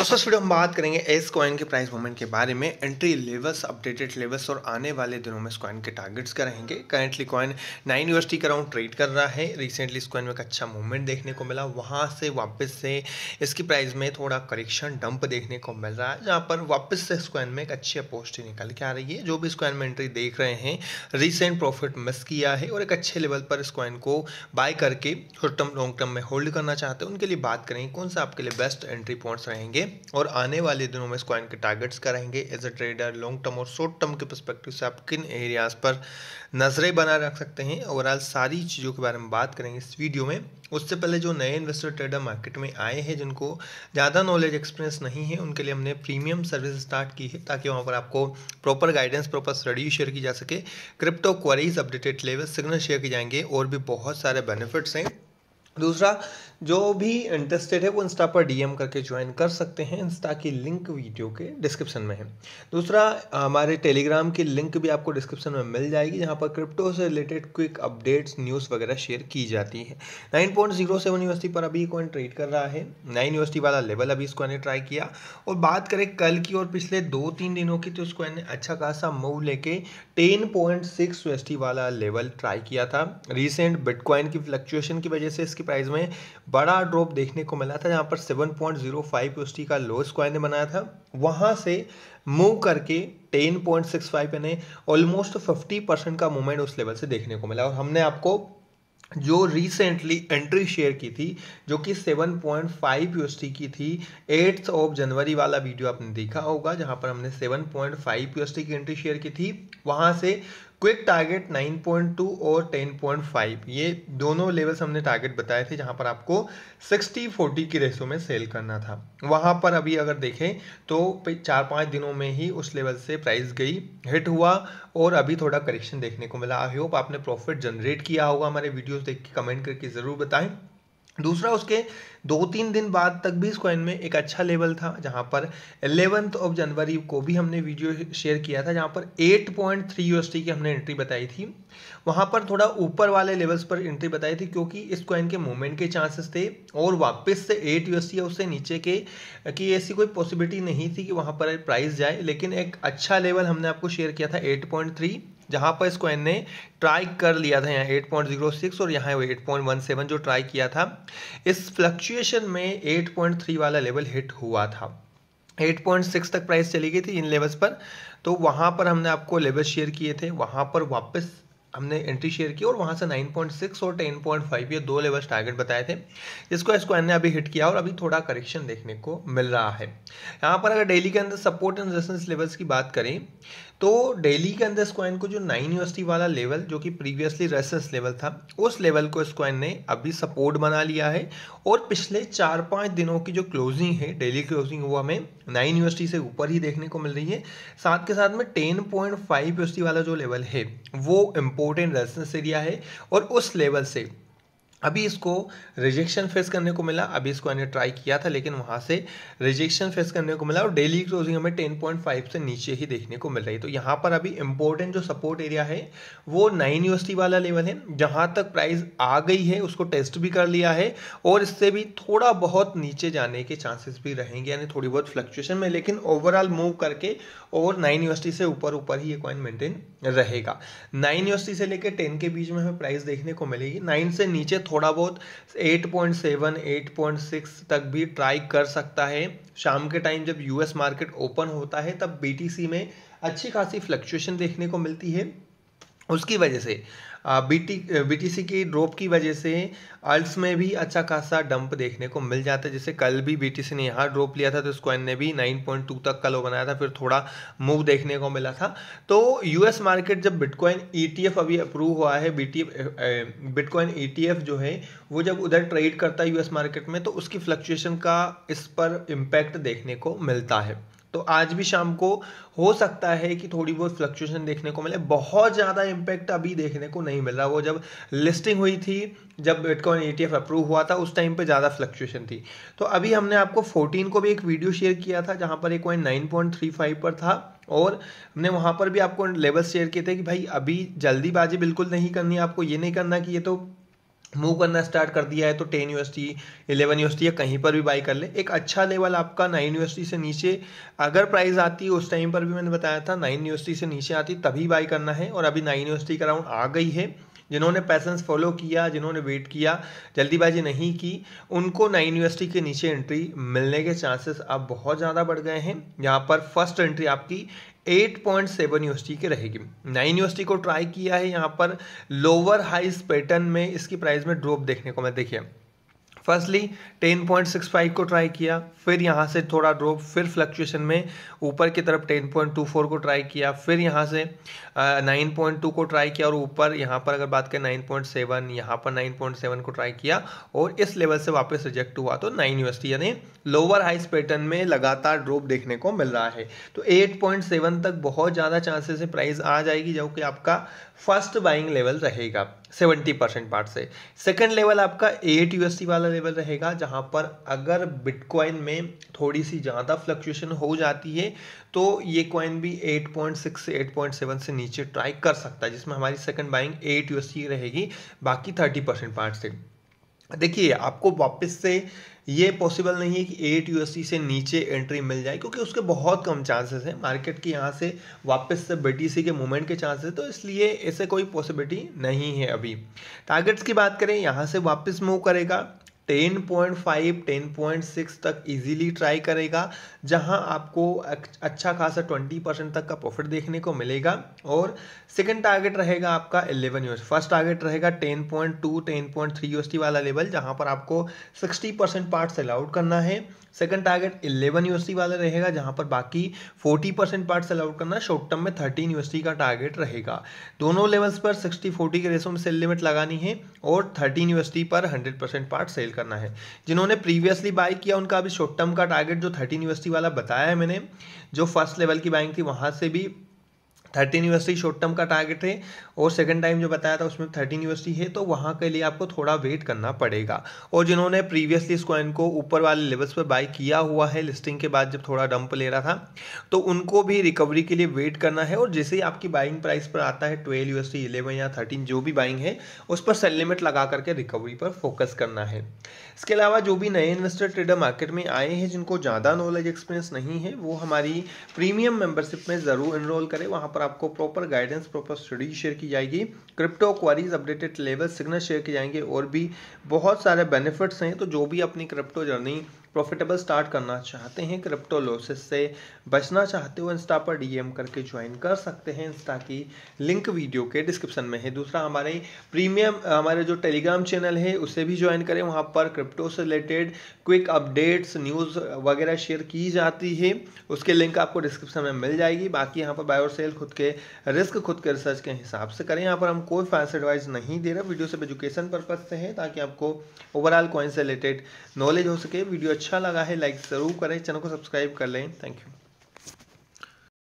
दोस्तों इस वीडियो हम बात करेंगे एस कॉइन के प्राइस मूवमेंट के बारे में एंट्री लेवल्स अपडेटेड लेवल्स और आने वाले दिनों में इस कॉइन के टारगेट्स क्या रहेंगे करेंटली कॉइन नाइन यूएसटी का राउंड ट्रेड कर रहा है रिसेंटली इस कॉइन में एक अच्छा मूवमेंट देखने को मिला वहाँ से वापस से इसकी प्राइस में थोड़ा करेक्शन डंप देखने को मिल रहा है जहाँ पर वापस से इस कॉइन में एक अच्छी अपोस्टी निकल के आ रही है जो भी इस कॉइन में एंट्री देख रहे हैं रिसेंट प्रॉफिट मिस किया है और एक अच्छे लेवल पर इस कॉइन को बाय करके शॉर्ट टर्म लॉन्ग टर्म में होल्ड करना चाहते हैं उनके लिए बात करेंगे कौन सा आपके लिए बेस्ट एंट्री पॉइंट्स रहेंगे और आने वाले दिनों में कॉइन के टारगेट्स रहेंगे as a trader long term और शॉर्ट टर्म के परस्पेक्टिव से आप किन एरियाज़ पर नज़रें बना रख सकते हैं ओवरऑल सारी चीज़ों के बारे में बात करेंगे इस वीडियो में उससे पहले जो नए इन्वेस्टर ट्रेडर मार्केट में आए हैं जिनको ज़्यादा नॉलेज एक्सपीरियंस नहीं है उनके लिए हमने प्रीमियम सर्विस स्टार्ट की है ताकि वहाँ पर आपको proper guidance proper study share की जा सके crypto queries updated level signal share किए जाएंगे और भी बहुत सारे बेनिफिट्स हैं दूसरा जो भी इंटरेस्टेड है वो इंस्टा पर डीएम करके ज्वाइन कर सकते हैं इंस्टा की लिंक वीडियो के डिस्क्रिप्शन में है दूसरा हमारे टेलीग्राम की लिंक भी आपको डिस्क्रिप्शन में मिल जाएगी जहाँ पर क्रिप्टो से रिलेटेड क्विक अपडेट्स न्यूज़ वगैरह शेयर की जाती है nine point zero seven USDT पर अभी कॉइन ट्रेड कर रहा है नाइन यूनिवर्सिटी वाला लेवल अभी इसको कॉइन ट्राई किया और बात करें कल की और पिछले दो तीन दिनों की तो उसको कॉइन अच्छा खासा मूव लेके टेन पॉइंट वाला लेवल ट्राई किया था रिसेंट बिटकॉइन की फ्लक्चुएशन की वजह से इसकी प्राइस में बड़ा ड्रॉप देखने को मिला था जहाँ पर 7.05 पॉइंट जीरो का लोअस्ट कॉइन ने बनाया था वहाँ से मूव करके 10.65 पॉइंट सिक्स फाइव यानी ऑलमोस्ट फिफ्टी परसेंट का मूवमेंट उस लेवल से देखने को मिला और हमने आपको जो रिसेंटली एंट्री शेयर की थी जो कि 7.5 पॉइंट की थी एट्थ ऑफ जनवरी वाला वीडियो आपने देखा होगा जहां पर हमने 7.5 पॉइंट की एंट्री शेयर की थी वहां से क्विक टारगेट 9.2 और 10.5 ये दोनों लेवल्स हमने टारगेट बताए थे जहाँ पर आपको 60 40 की रेसो में सेल करना था वहाँ पर अभी अगर देखें तो चार पाँच दिनों में ही उस लेवल से प्राइस गई हिट हुआ और अभी थोड़ा करेक्शन देखने को मिला आई होप आपने प्रॉफिट जनरेट किया होगा हमारे वीडियोस देख के कमेंट करके ज़रूर बताएं दूसरा उसके दो तीन दिन बाद तक भी इस कॉइन में एक अच्छा लेवल था जहाँ पर एलेवंथ ऑफ जनवरी को भी हमने वीडियो शेयर किया था जहाँ पर 8.3 पॉइंट थ्री की हमने एंट्री बताई थी वहाँ पर थोड़ा ऊपर वाले लेवल्स पर एंट्री बताई थी क्योंकि इस कॉइन के मूवमेंट के चांसेस थे और वापस से एट यू या उससे नीचे के कि ऐसी कोई पॉसिबिलिटी नहीं थी कि वहाँ पर प्राइस जाए लेकिन एक अच्छा लेवल हमने आपको शेयर किया था एट जहाँ पर इसको एन ने ट्राई कर लिया था यहाँ 8.06 और यहाँ 8.17 जो ट्राई किया था इस फ्लक्चुएशन में 8.3 वाला लेवल हिट हुआ था 8.6 तक प्राइस चली गई थी इन लेवल्स पर तो वहाँ पर हमने आपको लेवल शेयर किए थे वहाँ पर वापस हमने एंट्री शेयर की और वहाँ से 9.6 और 10.5 ये दो लेवल्स टारगेट बताए थे जिसको एस्क्वायर ने अभी हिट किया और अभी थोड़ा करेक्शन देखने को मिल रहा है यहाँ पर अगर डेली के अंदर सपोर्ट एंड रेजिस्टेंस लेवल्स की बात करें तो डेली के अंदर स्क्वाइन को जो नाइन यूएसटी वाला लेवल जो कि प्रीवियसली रेसेंस लेवल था उस लेवल को स्क्वाइन ने अभी सपोर्ट बना लिया है और पिछले चार पाँच दिनों की जो क्लोजिंग है डेली क्लोजिंग वो हमें नाइन यूएसटी से ऊपर ही देखने को मिल रही है साथ के साथ में टेन पॉइंट वाला जो लेवल है वो इम्पोर्ट इंपॉर्टेंट रेजिस्टेंस एरिया है और उस लेवल से अभी इसको रिजेक्शन फेस करने को मिला अभी इसको मैंने ट्राई किया था लेकिन वहाँ से रिजेक्शन फेस करने को मिला और डेली क्लोजिंग हमें 10.5 से नीचे ही देखने को मिल रही है तो यहाँ पर अभी इम्पोर्टेंट जो सपोर्ट एरिया है वो नाइन यूएसटी वाला लेवल है जहाँ तक प्राइस आ गई है उसको टेस्ट भी कर लिया है और इससे भी थोड़ा बहुत नीचे जाने के चांसेस भी रहेंगे यानी थोड़ी बहुत फ्लक्चुएशन में लेकिन ओवरऑल मूव करके और नाइन यूएसटी से ऊपर ऊपर ही ये कॉइन मेंटेन रहेगा नाइन यूएसटी से लेकर टेन के बीच में हमें प्राइस देखने को मिलेगी नाइन से नीचे थोड़ा बहुत 8.7 8.6 तक भी ट्राई कर सकता है शाम के टाइम जब यूएस मार्केट ओपन होता है तब बीटीसी में अच्छी खासी फ्लक्चुएशन देखने को मिलती है उसकी वजह से B T B T C की ड्रॉप की वजह से अल्ट्स में भी अच्छा खासा डंप देखने को मिल जाता है जैसे कल भी बी टी सी ने यहाँ ड्रॉप लिया था तो उसको ने भी 9.2 तक का लो बनाया था फिर थोड़ा मूव देखने को मिला था तो यूएस मार्केट जब बिटकॉइन ईटीएफ अभी अप्रूव हुआ है बी टी बिटकॉइन ईटीएफ जो है वो जब उधर ट्रेड करता है यू मार्केट में तो उसकी फ्लक्चुएशन का इस पर इम्पैक्ट देखने को मिलता है तो आज भी शाम को हो सकता है कि थोड़ी बहुत फ्लक्चुएशन देखने को मिले बहुत ज़्यादा इम्पैक्ट अभी देखने को नहीं मिल रहा वो जब लिस्टिंग हुई थी जब बिटकॉइन ई अप्रूव हुआ था उस टाइम पे ज़्यादा फ्लक्चुएशन थी तो अभी हमने आपको 14 को भी एक वीडियो शेयर किया था जहाँ पर एक कॉइन नाइन पर था और हमने वहाँ पर भी आपको लेवल शेयर किए थे कि भाई अभी जल्दीबाजी बिल्कुल नहीं करनी आपको ये नहीं करना कि ये तो मूव करना स्टार्ट कर दिया है तो टेन टी इलेवन टी या कहीं पर भी बाई कर ले एक अच्छा लेवल आपका नाइन टी से नीचे अगर प्राइस आती है उस टाइम पर भी मैंने बताया था नाइन टी से नीचे आती तभी बाई करना है और अभी नाइन टी का राउंड आ गई है जिन्होंने पैसेंस फॉलो किया जिन्होंने वेट किया जल्दीबाजी नहीं की उनको नाइन टी के नीचे एंट्री मिलने के चांसेस अब बहुत ज़्यादा बढ़ गए हैं यहाँ पर फर्स्ट एंट्री आपकी एट पॉइंट सेवन यूनिवर्सिटी के रहेगी नाइन यूनिवर्सिटी को ट्राई किया है यहाँ पर लोअर हाइस पैटर्न में इसकी प्राइस में ड्रॉप देखने को मैं देखिए फर्स्टली 10.65 को ट्राई किया फिर यहाँ से थोड़ा ड्रॉप फिर फ्लक्चुएशन में ऊपर की तरफ 10.24 को ट्राई किया फिर यहाँ से पॉइंट 9.2 को ट्राई किया और ऊपर यहाँ पर अगर बात करें 9.7 यहाँ पर 9.7 को ट्राई किया और इस लेवल से वापस रिजेक्ट हुआ तो नाइन यूएसटी यानी लोअर हाइस पैटर्न में लगातार ड्रॉप देखने को मिल रहा है तो सेवन तक बहुत ज़्यादा चांसेस है प्राइस आ जाएगी जो कि आपका फर्स्ट बाइंग लेवल रहेगा सेवेंटी परसेंट पार्ट से सेकेंड लेवल आपका एट यूएसडी वाला लेवल रहेगा जहां पर अगर बिटकॉइन में थोड़ी सी ज़्यादा फ्लक्चुएशन हो जाती है तो ये कॉइन भी एट पॉइंट सिक्स से एट पॉइंट सेवन से नीचे ट्राई कर सकता है जिसमें हमारी सेकेंड बाइंग एट यूएसडी रहेगी बाकी थर्टी परसेंट पार्ट से देखिए आपको वापस से ये पॉसिबल नहीं है कि एट यू से नीचे एंट्री मिल जाए क्योंकि उसके बहुत कम चांसेस हैं मार्केट के यहाँ से वापस से बीटीसी के मूवमेंट के चांसेस तो इसलिए ऐसे कोई पॉसिबिलिटी नहीं है अभी टारगेट्स की बात करें यहाँ से वापस मूव करेगा 10.5 10.6 तक इजीली ट्राई करेगा जहां आपको अच्छा खासा 20 परसेंट तक का प्रॉफिट देखने को मिलेगा और सेकंड टारगेट रहेगा आपका 11 यूएस फर्स्ट टारगेट रहेगा 10.2 10.3 यूएसटी वाला लेवल जहां पर आपको 60 परसेंट पार्ट सेल आउट करना है सेकंड टारगेट 11 यूएसडी वाला रहेगा जहां पर बाकी 40 परसेंट पार्ट सेल आउट करना शॉर्ट टर्म में 13 यूएसडी का टारगेट रहेगा दोनों लेवल्स पर 60 40 के रेसो में सेल लिमिट लगानी है और 13 यूएसडी पर 100 परसेंट पार्ट सेल करना है जिन्होंने प्रीवियसली बाई किया उनका अभी शॉर्ट टर्म का टारगेट जो थर्टीन यूएसडी वाला बताया है मैंने जो फर्स्ट लेवल की बाइंग थी वहां से भी थर्टीन यूनिवर्सिटी शॉर्ट टर्म का टारगेट है और सेकंड टाइम जो बताया था उसमें थर्टीन यूनिवर्सिटी है तो वहाँ के लिए आपको थोड़ा वेट करना पड़ेगा और जिन्होंने प्रीवियसली इस कॉइन को ऊपर वाले लेवल्स पर बाई किया हुआ है लिस्टिंग के बाद जब थोड़ा डंप ले रहा था तो उनको भी रिकवरी के लिए वेट करना है और जैसे ही आपकी बाइंग प्राइस पर आता है ट्वेल्व यूनिवर्सिटी इलेवन या थर्टीन जो भी बाइंग है उस पर सेल लिमिट लगा करके रिकवरी पर फोकस करना है इसके अलावा जो भी नए इन्वेस्टर ट्रेडर मार्केट में आए हैं जिनको ज़्यादा नॉलेज एक्सपीरियंस नहीं है वो हमारी प्रीमियम मेंबरशिप में ज़रूर इनरोल करें वहाँ पर पर आपको proper guidance proper study share की जाएगी crypto queries updated level signal share किए जाएंगे और भी बहुत सारे बेनिफिट्स हैं तो जो भी अपनी क्रिप्टो जर्नी प्रॉफिटेबल स्टार्ट करना चाहते हैं क्रिप्टो लॉसेस से बचना चाहते हो इंस्टा पर डीएम करके ज्वाइन कर सकते हैं इंस्टा की लिंक वीडियो के डिस्क्रिप्शन में है दूसरा हमारे प्रीमियम हमारे जो टेलीग्राम चैनल है उसे भी ज्वाइन करें वहाँ पर क्रिप्टो से रिलेटेड क्विक अपडेट्स न्यूज़ वगैरह शेयर की जाती है उसके लिंक आपको डिस्क्रिप्शन में मिल जाएगी बाकी यहाँ पर बाय और सेल खुद के रिस्क खुद के रिसर्च के हिसाब से करें यहाँ पर हम कोई फैंस एडवाइस नहीं दे रहे वीडियो सिर्फ एजुकेशन पर्पज से है ताकि आपको ओवरऑल कॉइन से रिलेटेड नॉलेज हो सके वीडियो अच्छा लगा है लाइक ज़रूर करें चैनल को सब्सक्राइब कर लें थैंक यू